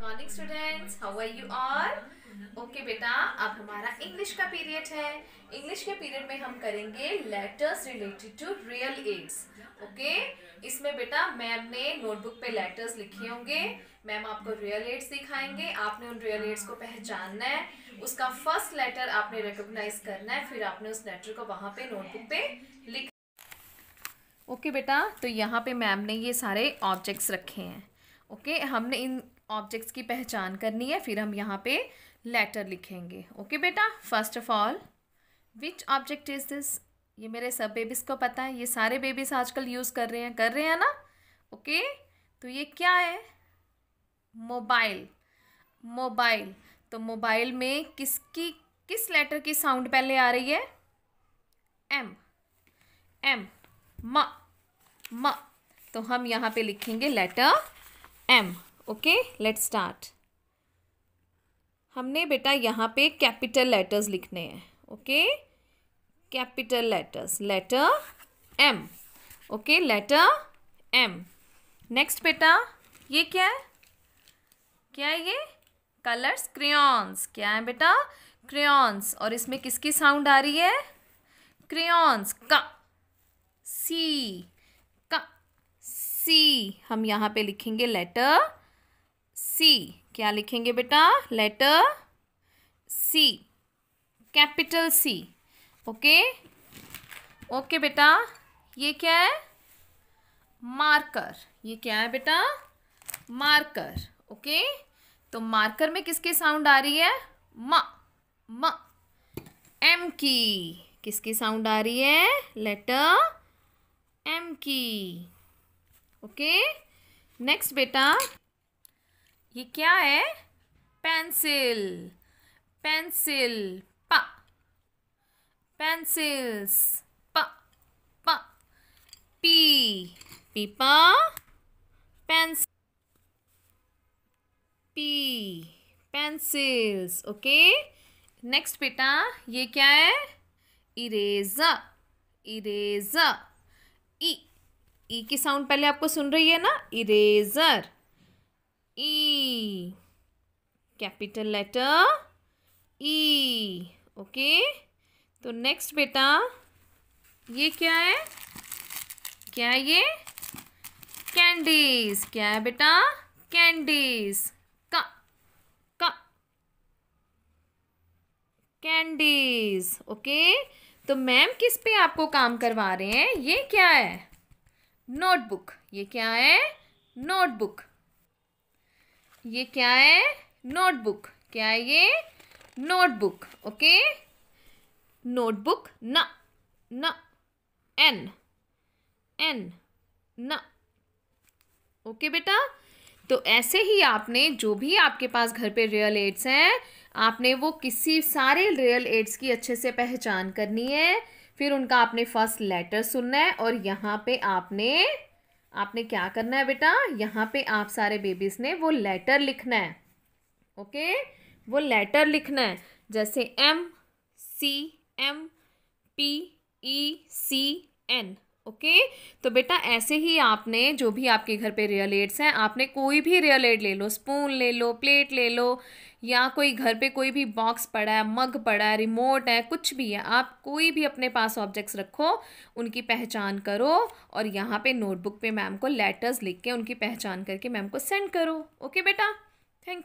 Morning students how are you all okay बेटा अब हमारा इंग्लिश का पीरियड है इंग्लिश के पीरियड में हम करेंगे letters related to real aids okay इसमें बेटा मैम ने नोटबुक पे लेटर्स लिखे होंगे मैम आपको रियल एड्स दिखाएंगे आपने उन रियल एड्स को पहचानना है उसका फर्स्ट लेटर आपने रिकोगनाइज करना है फिर आपने उस लेटर को वहाँ पे नोटबुक पे लिख ओके okay, बेटा तो यहाँ पे मैम ने ये सारे ऑब्जेक्ट्स रखे हैं ओके okay, हमने इन ऑब्जेक्ट्स की पहचान करनी है फिर हम यहाँ पे लेटर लिखेंगे ओके बेटा first of all which object is this ये मेरे सब बेबीज़ को पता है ये सारे बेबीज़ आजकल यूज़ कर रहे हैं कर रहे हैं ना ओके तो ये क्या है मोबाइल मोबाइल तो मोबाइल में किसकी किस लेटर की साउंड पहले आ रही है एम एम म म तो हम यहाँ पे लिखेंगे letter M okay let's start हमने बेटा यहाँ पे कैपिटल लेटर्स लिखने हैं okay capital letters letter M okay letter M next बेटा ये क्या है क्या है ये कलर्स क्रेन्स क्या है बेटा क्रेन्स और इसमें किसकी साउंड आ रही है क्रेन्स का सी का सी हम यहाँ पे लिखेंगे लेटर सी क्या लिखेंगे बेटा letter C capital C okay okay बेटा ये क्या है मार्कर ये क्या है बेटा मार्कर ओके तो मार्कर में किसकी साउंड आ रही है म म एम की किसकी साउंड आ रही है लेटर एम की ओके नेक्स्ट बेटा ये क्या है पेंसिल पेंसिल प पेंसिल्स प प पी पीपा pencil P pencils okay next बेटा ये क्या है इरेजर इरेजर ई ई की साउंड पहले आपको सुन रही है ना eraser E. Capital letter E. Okay. तो next बेटा ये क्या है क्या है ये कैंडीज क्या है बेटा कैंडीज का कैंडीज ओके तो मैम किस पे आपको काम करवा रहे हैं ये क्या है नोटबुक ये क्या है नोटबुक ये क्या है नोटबुक क्या है ये नोटबुक ओके नोटबुक न न एन एन न ओके बेटा तो ऐसे ही आपने जो भी आपके पास घर पे रियल एड्स हैं आपने वो किसी सारे रियल एड्स की अच्छे से पहचान करनी है फिर उनका आपने फर्स्ट लेटर सुनना है और यहाँ पे आपने आपने क्या करना है बेटा यहाँ पे आप सारे बेबीज़ ने वो लेटर लिखना है ओके वो लेटर लिखना है जैसे M C M P E C N okay तो बेटा ऐसे ही आपने जो भी आपके घर पे रियल एड्स हैं आपने कोई भी रियल एड ले लो स्पून ले लो प्लेट ले लो या कोई घर पे कोई भी बॉक्स पड़ा है मग पड़ा है रिमोट है कुछ भी है आप कोई भी अपने पास ऑब्जेक्ट्स रखो उनकी पहचान करो और यहाँ पे नोटबुक पे मैम को लेटर्स लिख के उनकी पहचान करके मैम को सेंड करो ओके बेटा थैंक यू